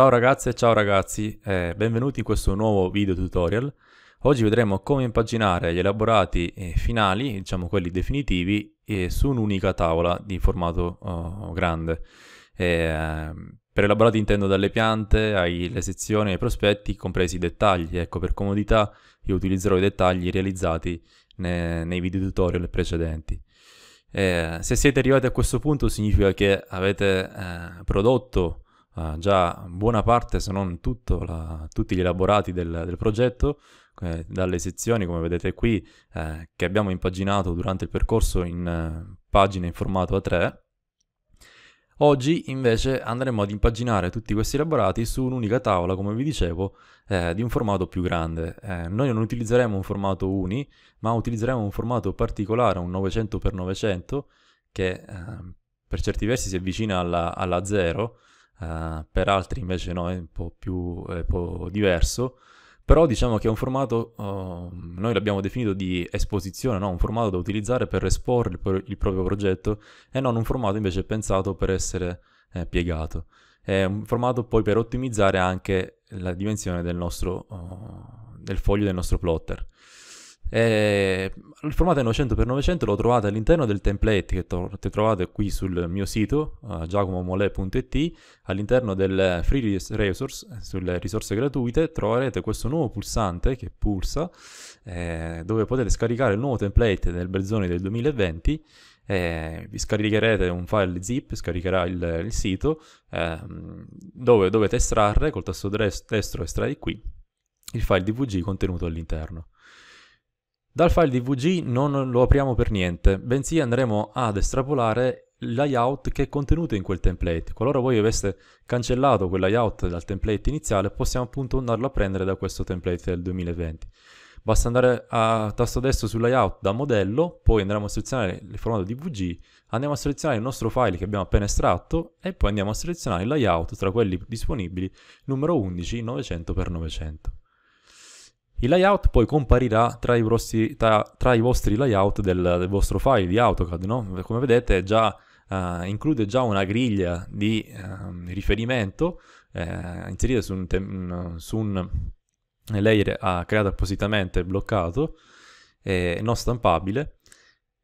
Ciao ragazze e ciao ragazzi, eh, benvenuti in questo nuovo video tutorial. Oggi vedremo come impaginare gli elaborati eh, finali, diciamo quelli definitivi, eh, su un'unica tavola di formato oh, grande. Eh, per elaborati intendo dalle piante alle sezioni ai prospetti, compresi i dettagli. Ecco, per comodità io utilizzerò i dettagli realizzati ne nei video tutorial precedenti. Eh, se siete arrivati a questo punto significa che avete eh, prodotto eh, già buona parte, se non la, tutti gli elaborati del, del progetto, eh, dalle sezioni, come vedete qui, eh, che abbiamo impaginato durante il percorso in eh, pagine in formato A3. Oggi invece andremo ad impaginare tutti questi elaborati su un'unica tavola, come vi dicevo, eh, di un formato più grande. Eh, noi non utilizzeremo un formato uni, ma utilizzeremo un formato particolare, un 900x900, che eh, per certi versi si avvicina alla, alla 0, uh, per altri invece no, è un po' più un po diverso, però diciamo che è un formato, uh, noi l'abbiamo definito di esposizione, no? un formato da utilizzare per esporre il, il, proprio progetto e non un formato invece pensato per essere eh, piegato. È un formato poi per ottimizzare anche la dimensione del nostro, uh, del foglio del nostro plotter. E eh, il formato è 900x900 lo trovate all'interno del template che, to- trovate qui sul mio sito uh, giacomomolet.it all'interno del free resource eh, sulle risorse gratuite troverete questo nuovo pulsante che pulsa eh, dove potete scaricare il nuovo template del Belzoni del 2020 eh, vi scaricherete un file zip, scaricherà il, il sito eh, dove dovete estrarre col tasto destro estrai qui il file dvg contenuto all'interno dal file dvg non lo apriamo per niente, bensì andremo ad estrapolare il layout che è contenuto in quel template. Qualora voi aveste cancellato quel layout dal template iniziale, possiamo appunto andarlo a prendere da questo template del 2020. Basta andare a tasto destro sul layout da modello, poi andremo a selezionare il formato DVG, andiamo a selezionare il nostro file che abbiamo appena estratto e poi andiamo a selezionare il layout tra quelli disponibili numero 11 900x900. Il layout poi comparirà tra i, vostri, tra, tra i vostri layout del, del, vostro file di AutoCAD, no? Come vedete già, uh, include già una griglia di uh, riferimento eh, inserita su un, tem- su un layer uh, creato appositamente bloccato eh, non stampabile.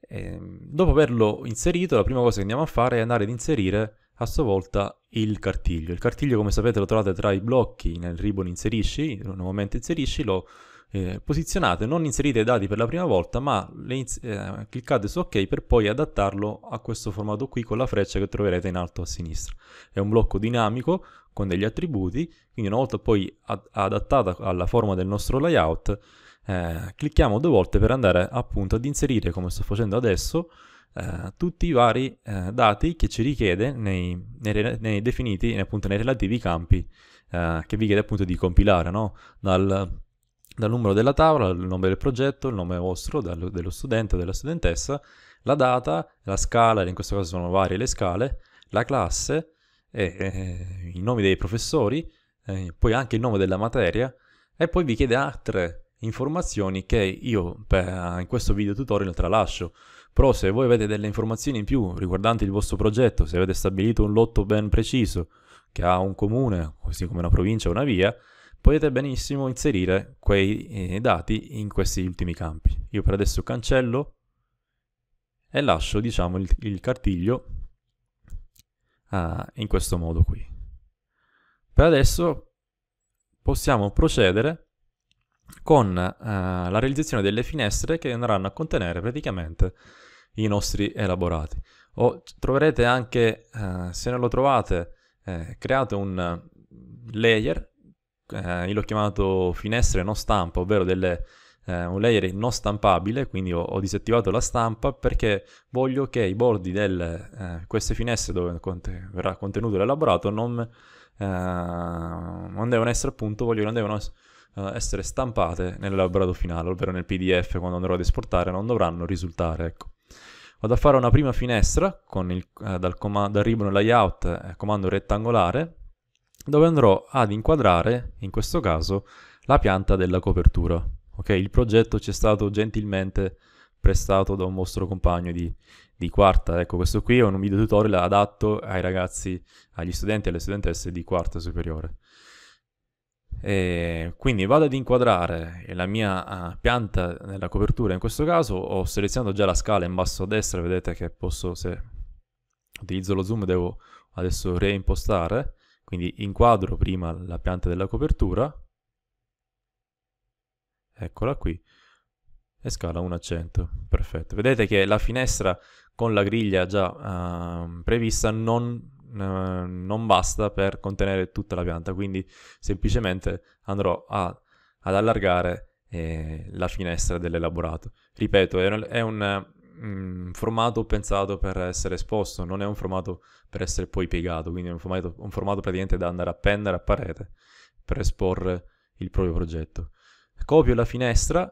Eh, dopo averlo inserito, la prima cosa che andiamo a fare è andare ad inserire a sua volta il cartiglio. Il cartiglio, come sapete, lo trovate tra i blocchi nel ribbon inserisci, nuovamente inserisci, lo eh, posizionate, non inserite i dati per la prima volta, ma le, eh, cliccate su OK per poi adattarlo a questo formato qui con la freccia che troverete in alto a sinistra. È un blocco dinamico con degli attributi, quindi una volta poi ad adattata alla forma del nostro layout, eh, clicchiamo due volte per andare appunto ad inserire, come sto facendo adesso, eh, tutti i vari eh, dati che ci richiede nei, nei, nei definiti, appunto nei relativi campi eh, che vi chiede appunto di compilare, no? Dal, dal, numero della tavola, il nome del progetto, il nome vostro, dal, dello studente o della studentessa, la data, la scala, in questo caso sono varie le scale, la classe, e, e, i nomi dei professori, eh, poi anche il nome della materia, e poi vi chiede altre informazioni che io per, in questo video tutorial tralascio, però se voi avete delle informazioni in più riguardanti il vostro progetto, se avete stabilito un lotto ben preciso che ha un comune, così come una provincia o una via, potete benissimo inserire quei eh, dati in questi ultimi campi. Io per adesso cancello e lascio diciamo, il, il cartiglio ah, in questo modo qui. Per adesso possiamo procedere con eh, la realizzazione delle finestre che andranno a contenere praticamente i nostri elaborati. O troverete anche, eh, se non lo trovate, eh, create un eh, layer, eh, io l'ho chiamato finestre non stampa, ovvero delle, eh, un layer non stampabile, quindi ho, ho, disattivato la stampa perché voglio che i bordi di eh, queste finestre dove conte, verrà contenuto l'elaborato non, non devono essere appunto, voglio che non devono essere essere stampate nell'elaborato finale, ovvero nel PDF quando andrò ad esportare, non dovranno risultare, ecco. Vado a fare una prima finestra il, eh, dal, dal ribbon layout eh, comando rettangolare dove andrò ad inquadrare, in questo caso, la pianta della copertura. Okay? Il progetto ci è stato gentilmente prestato da un vostro compagno di, di, quarta. Ecco, questo qui è un video tutorial adatto ai ragazzi, agli studenti e alle studentesse di quarta superiore. E quindi vado ad inquadrare la mia ah, pianta nella copertura, in questo caso ho selezionato già la scala in basso a destra, vedete che posso, se utilizzo lo zoom devo adesso reimpostare, quindi inquadro prima la pianta della copertura, eccola qui, e scala 1 a 100, perfetto. Vedete che la finestra con la griglia già uh, prevista non eh, non basta per contenere tutta la pianta, quindi semplicemente andrò a, ad allargare eh, la finestra dell'elaborato. Ripeto, è un, è un mm, formato pensato per essere esposto, non è un formato per essere poi piegato, quindi è un formato, un formato praticamente da andare a appendere a parete per esporre il proprio progetto. Copio la finestra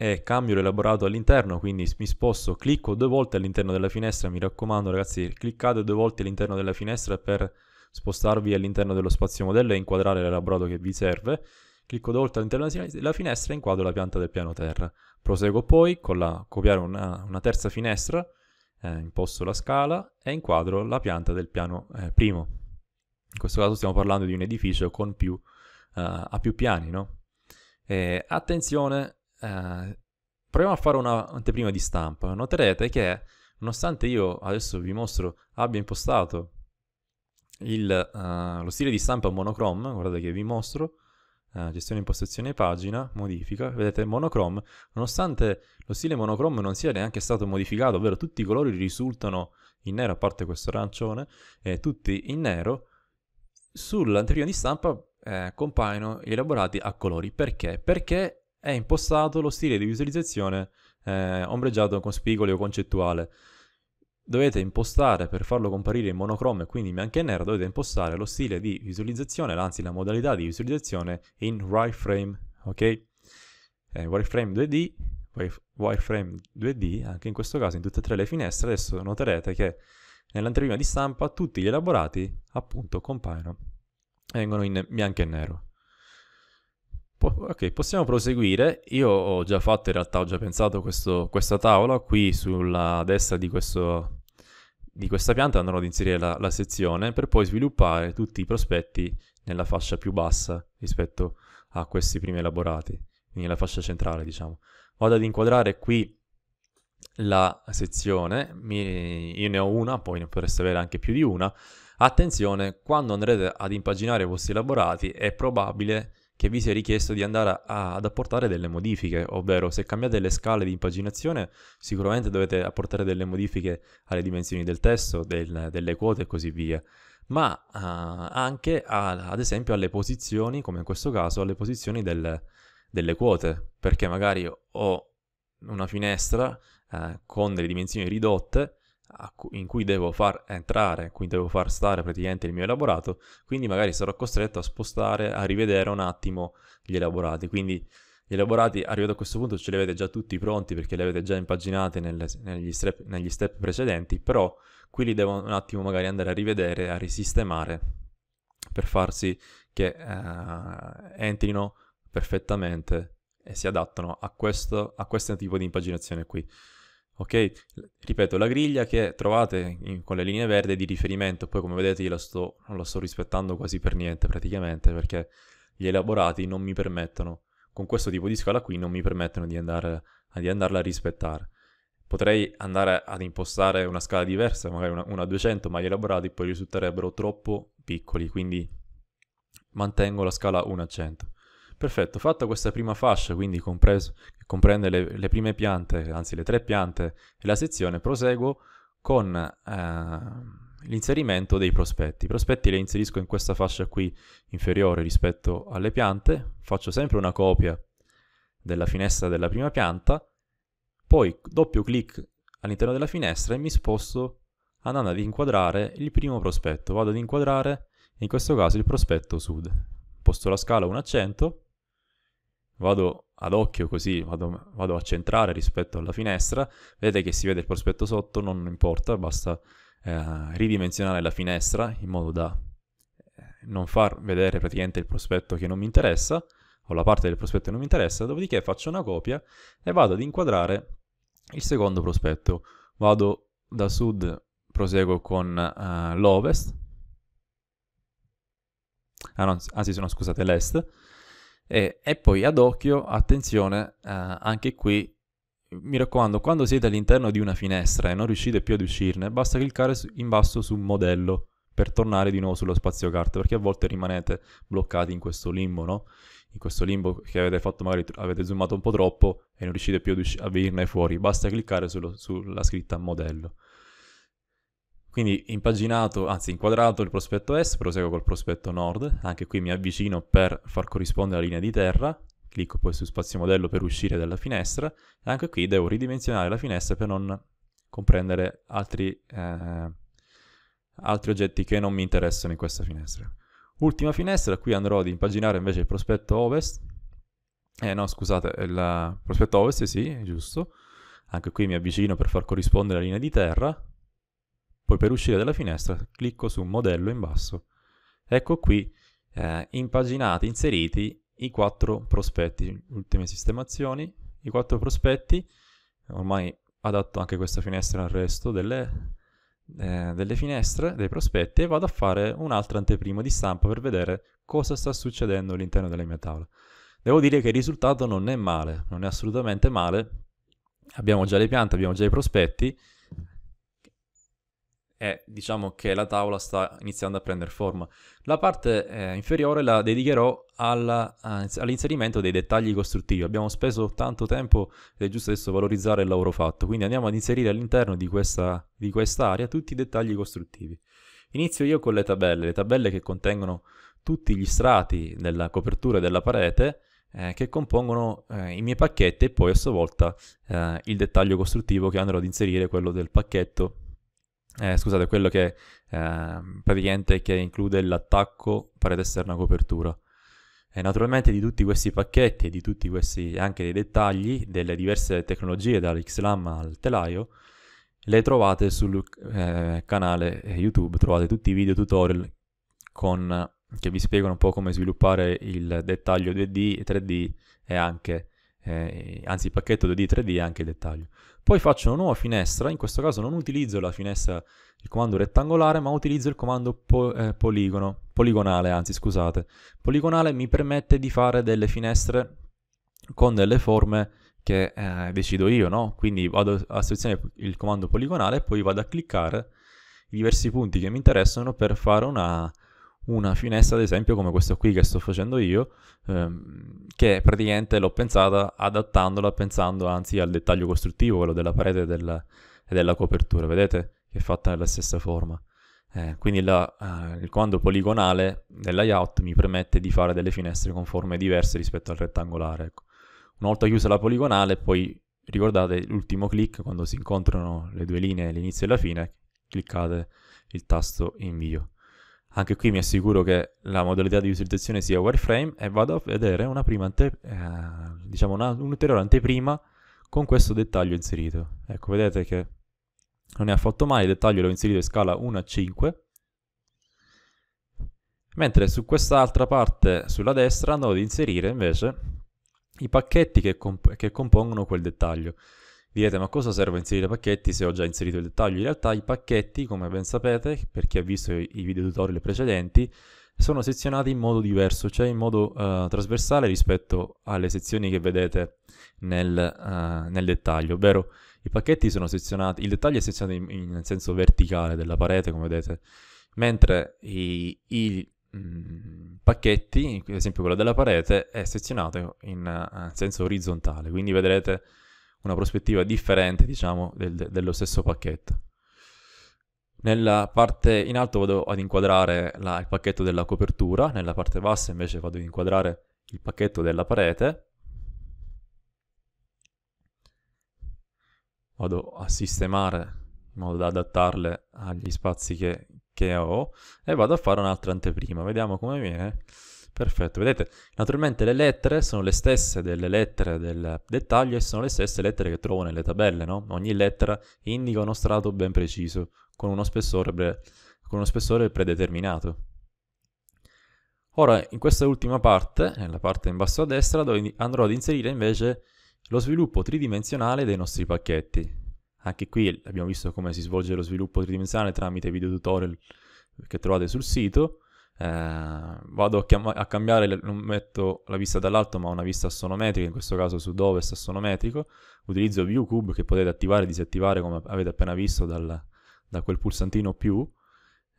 e cambio l'elaborato all'interno, quindi mi sposto, clicco due volte all'interno della finestra, mi raccomando ragazzi, cliccate due volte all'interno della finestra per spostarvi all'interno dello spazio modello e inquadrare l'elaborato che vi serve. Clicco due volte all'interno della finestra e inquadro la pianta del piano terra. Proseguo poi con la copiare una, una terza finestra, eh, imposto la scala e inquadro la pianta del piano eh, primo. In questo caso stiamo parlando di un edificio con più, eh, a più piani, no? attenzione, eh, proviamo a fare un'anteprima di stampa. Noterete che nonostante io adesso vi mostro abbia impostato il, uh, lo stile di stampa monochrome, guardate che vi mostro, uh, gestione impostazione pagina, modifica, vedete monochrome, nonostante lo stile monochrome non sia neanche stato modificato, ovvero tutti i colori risultano in nero, a parte questo arancione, eh, tutti in nero, sull'anteprima di stampa eh, compaiono elaborati a colori. Perché? Perché è impostato lo stile di visualizzazione eh, ombreggiato con spigoli o concettuale. Dovete impostare per farlo comparire in monocromo e quindi bianco e nero, dovete impostare lo stile di visualizzazione, anzi la modalità di visualizzazione in wireframe, ok? Eh, wireframe 2D, wireframe 2D, anche in questo caso in tutte e tre le finestre, adesso noterete che nell'anteprima di stampa tutti gli elaborati appunto compaiono, vengono in bianco e nero. Ok, possiamo proseguire. Io ho già fatto, in realtà ho già pensato questo, questa tavola. Qui sulla destra di, questo, di questa pianta andrò ad inserire la, la, sezione per poi sviluppare tutti i prospetti nella fascia più bassa rispetto a questi primi elaborati, quindi la fascia centrale diciamo. Vado ad inquadrare qui la sezione, Mi, io ne ho una, poi ne potreste avere anche più di una. Attenzione, quando andrete ad impaginare i vostri elaborati è probabile che vi sia richiesto di andare a, ad apportare delle modifiche, ovvero se cambiate le scale di impaginazione sicuramente dovete apportare delle modifiche alle dimensioni del testo, del, delle quote e così via, ma uh, anche a, ad esempio alle posizioni, come in questo caso, alle posizioni del, delle quote, perché magari ho una finestra eh, con delle dimensioni ridotte in cui devo far entrare, in cui devo far stare praticamente il mio elaborato, quindi magari sarò costretto a spostare, a rivedere un attimo gli elaborati. Quindi gli elaborati, arrivati a questo punto, ce li avete già tutti pronti perché li avete già impaginati nelle, negli, step, negli step precedenti, però qui li devo un attimo magari andare a rivedere, a risistemare per far sì che eh, entrino perfettamente e si adattano a questo, a questo tipo di impaginazione qui. Ok? Ripeto, la griglia che trovate in, con le linee verde di riferimento, poi come vedete io la sto, non la sto rispettando quasi per niente praticamente perché gli elaborati non mi permettono, con questo tipo di scala qui non mi permettono di, andare, di andarla a rispettare. Potrei andare ad impostare una scala diversa, magari una, una 200, ma gli elaborati poi risulterebbero troppo piccoli, quindi mantengo la scala 1 a 100. Perfetto, fatta questa prima fascia, quindi compreso, comprende le, le prime piante, anzi le tre piante e la sezione, proseguo con eh, l'inserimento dei prospetti. I prospetti li inserisco in questa fascia qui inferiore rispetto alle piante, faccio sempre una copia della finestra della prima pianta, poi doppio clic all'interno della finestra e mi sposto andando ad inquadrare il primo prospetto. Vado ad inquadrare in questo caso il prospetto sud. Posto la scala 1 a 100, vado ad occhio così vado, vado, a centrare rispetto alla finestra, vedete che si vede il prospetto sotto, non importa, basta eh, ridimensionare la finestra in modo da eh, non far vedere praticamente il prospetto che non mi interessa, o la parte del prospetto che non mi interessa, dopodiché faccio una copia e vado ad inquadrare il secondo prospetto. Vado da sud, proseguo con eh, l'ovest, ah, ah no, anzi sono scusate l'est, e, e poi ad occhio, attenzione, eh, anche qui mi raccomando, quando siete all'interno di una finestra e non riuscite più ad uscirne, basta cliccare in basso su modello per tornare di nuovo sullo spazio carta, perché a volte rimanete bloccati in questo limbo, no? In questo limbo che avete fatto, magari avete zoomato un po' troppo e non riuscite più a, usci- a venirne fuori. Basta cliccare sullo, sulla scritta modello. Quindi impaginato, anzi inquadrato il prospetto est, proseguo col prospetto nord, anche qui mi avvicino per far corrispondere la linea di terra, clicco poi su spazio modello per uscire dalla finestra, e anche qui devo ridimensionare la finestra per non comprendere altri, eh, altri oggetti che non mi interessano in questa finestra. Ultima finestra, qui andrò ad impaginare invece il prospetto ovest, eh no scusate, il prospetto ovest sì, è giusto, anche qui mi avvicino per far corrispondere la linea di terra, poi per uscire dalla finestra clicco su modello in basso. Ecco qui eh, impaginati, inseriti i quattro prospetti, ultime sistemazioni, i quattro prospetti, ormai adatto anche questa finestra al resto delle, eh, delle finestre, dei prospetti e vado a fare un'altra anteprima di stampa per vedere cosa sta succedendo all'interno della mia tavola. Devo dire che il risultato non è male, non è assolutamente male, abbiamo già le piante, abbiamo già i prospetti, e diciamo che la tavola sta iniziando a prendere forma. La parte eh, inferiore la dedicherò alla, all'inserimento dei dettagli costruttivi. Abbiamo speso tanto tempo ed è giusto adesso valorizzare il lavoro fatto, quindi andiamo ad inserire all'interno di questa, area tutti i dettagli costruttivi. Inizio io con le tabelle, le tabelle che contengono tutti gli strati della copertura della parete eh, che compongono eh, i miei pacchetti e poi a sua volta eh, il dettaglio costruttivo che andrò ad inserire, quello del pacchetto eh, scusate, quello che eh, praticamente che include l'attacco, parete esterna, copertura. E naturalmente di tutti questi pacchetti e di tutti questi anche dei dettagli delle diverse tecnologie dall'XLAM al telaio le trovate sul eh, canale YouTube, trovate tutti i video tutorial con, che vi spiegano un po' come sviluppare il dettaglio 2D e 3D e anche eh, anzi il pacchetto 2D 3D e anche il dettaglio. Poi faccio una nuova finestra, in questo caso non utilizzo la finestra, il comando rettangolare, ma utilizzo il comando po- eh, poligono, poligonale, anzi scusate. Poligonale mi permette di fare delle finestre con delle forme che eh, decido io, no? Quindi vado a selezionare il comando poligonale e poi vado a cliccare i diversi punti che mi interessano per fare una, una finestra, ad esempio, come questa qui che sto facendo io, ehm, che praticamente l'ho pensata adattandola, pensando anzi al dettaglio costruttivo, quello della parete e della, e della copertura, vedete? Che è fatta nella stessa forma. Eh, quindi la, eh, il comando poligonale del layout mi permette di fare delle finestre con forme diverse rispetto al rettangolare. Ecco. Una volta chiusa la poligonale, poi ricordate l'ultimo clic, quando si incontrano le due linee all'inizio e alla fine, cliccate il tasto invio. Anche qui mi assicuro che la modalità di visualizzazione sia wireframe e vado a vedere una prima ante- eh, diciamo una, un'ulteriore anteprima con questo dettaglio inserito. Ecco, vedete che non è affatto male, il dettaglio l'ho inserito in scala 1 a 5. Mentre su quest'altra parte, sulla destra, andavo ad inserire invece i pacchetti che, comp- che compongono quel dettaglio. Direte ma cosa serve inserire pacchetti se ho già inserito il dettaglio? In realtà i pacchetti, come ben sapete, per chi ha visto i video tutorial precedenti, sono sezionati in modo diverso, cioè in modo uh, trasversale rispetto alle sezioni che vedete nel, uh, nel dettaglio, ovvero i pacchetti sono sezionati, il dettaglio è sezionato in, in senso verticale della parete, come vedete, mentre i, i mh, mm, pacchetti, ad esempio quello della parete, è sezionato in uh, senso orizzontale, quindi vedrete una prospettiva differente, diciamo, del, dello stesso pacchetto. Nella parte in alto vado ad inquadrare la, il pacchetto della copertura, nella parte bassa invece vado ad inquadrare il pacchetto della parete. Vado a sistemare in modo da adattarle agli spazi che, che ho e vado a fare un'altra anteprima. Vediamo come viene. Perfetto, vedete, naturalmente le lettere sono le stesse delle lettere del dettaglio e sono le stesse lettere che trovo nelle tabelle, no? Ogni lettera indica uno strato ben preciso, con uno spessore, pre... con uno spessore predeterminato. Ora, in questa ultima parte, nella parte in basso a destra, andrò ad inserire invece lo sviluppo tridimensionale dei nostri pacchetti. Anche qui abbiamo visto come si svolge lo sviluppo tridimensionale tramite video tutorial che trovate sul sito, eh, vado a, chiam- a cambiare, le- non metto la vista dall'alto ma una vista assonometrica, in questo caso sud-ovest assonometrico, utilizzo ViewCube che potete attivare e disattivare come avete appena visto dal, da quel pulsantino più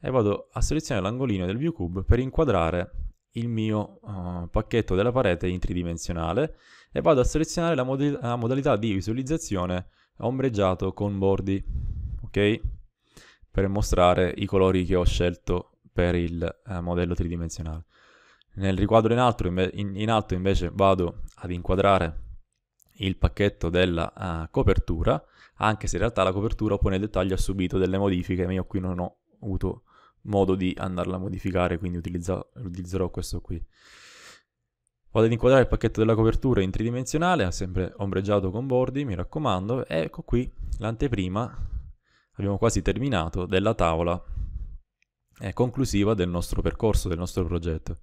e vado a selezionare l'angolino del ViewCube per inquadrare il mio uh, pacchetto della parete in tridimensionale e vado a selezionare la, mod- la modalità di visualizzazione ombreggiato con bordi, ok? Per mostrare i colori che ho scelto per il eh, modello tridimensionale. Nel riquadro in alto, in, in alto, invece vado ad inquadrare il pacchetto della uh, copertura, anche se in realtà la copertura poi nel dettaglio ha subito delle modifiche, ma io qui non ho avuto modo di andarla a modificare, quindi utilizzerò questo qui. Vado ad inquadrare il pacchetto della copertura in tridimensionale, sempre ombreggiato con bordi, mi raccomando, ecco qui l'anteprima, abbiamo quasi terminato, della tavola eh, conclusiva del nostro percorso, del nostro progetto.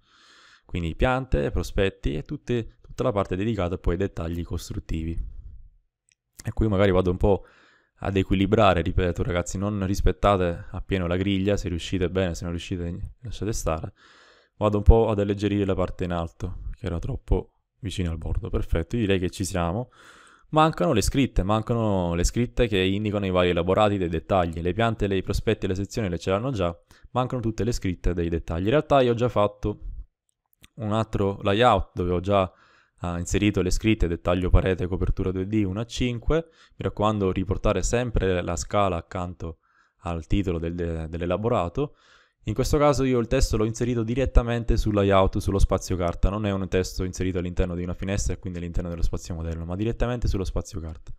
Quindi piante, prospetti e tutte, tutta la parte dedicata poi ai dettagli costruttivi. E qui magari vado un po' ad equilibrare, ripeto ragazzi, non rispettate appieno la griglia, se riuscite bene, se non riuscite lasciate stare. Vado un po' ad alleggerire la parte in alto, che era troppo vicino al bordo. Perfetto, direi che ci siamo. Mancano le scritte, mancano le scritte che indicano i vari elaborati dei dettagli, le piante, le, i prospetti e le sezioni le ce l'hanno già, mancano tutte le scritte dei dettagli. In realtà io ho già fatto un altro layout dove ho già uh, inserito le scritte, dettaglio parete, copertura 2D 1 a 5, mi raccomando riportare sempre la scala accanto al titolo del, dell'elaborato, in questo caso io il testo l'ho inserito direttamente sul layout, sullo spazio carta, non è un testo inserito all'interno di una finestra e quindi all'interno dello spazio modello, ma direttamente sullo spazio carta.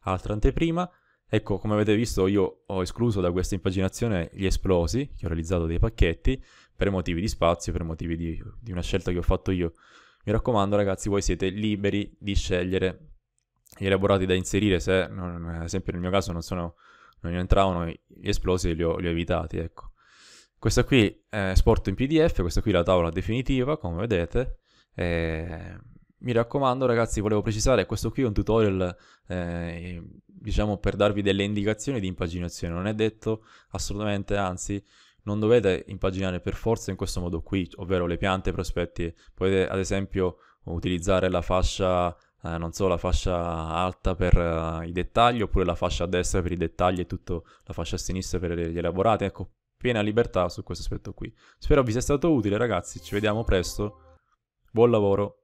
Altra anteprima, ecco come avete visto io ho escluso da questa impaginazione gli esplosi, che ho realizzato dei pacchetti, per motivi di spazio, per motivi di, di una scelta che ho fatto io. Mi raccomando ragazzi, voi siete liberi di scegliere gli elaborati da inserire, se non, eh, ad esempio nel mio caso non, sono, non entravano gli esplosi li ho, li ho evitati, ecco. Questa qui è esporto in PDF, questa qui è la tavola definitiva, come vedete. Eh, mi raccomando ragazzi, volevo precisare, questo qui è un tutorial, eh, diciamo, per darvi delle indicazioni di impaginazione. Non è detto assolutamente, anzi, non dovete impaginare per forza in questo modo qui, ovvero le piante, i prospetti. Potete, ad esempio, utilizzare la fascia Uh, non so, la fascia alta per uh, i dettagli oppure la fascia a destra per i dettagli e tutta la fascia a sinistra per gli elaborati. Ecco, piena libertà su questo aspetto qui. Spero vi sia stato utile ragazzi, ci vediamo presto, buon lavoro.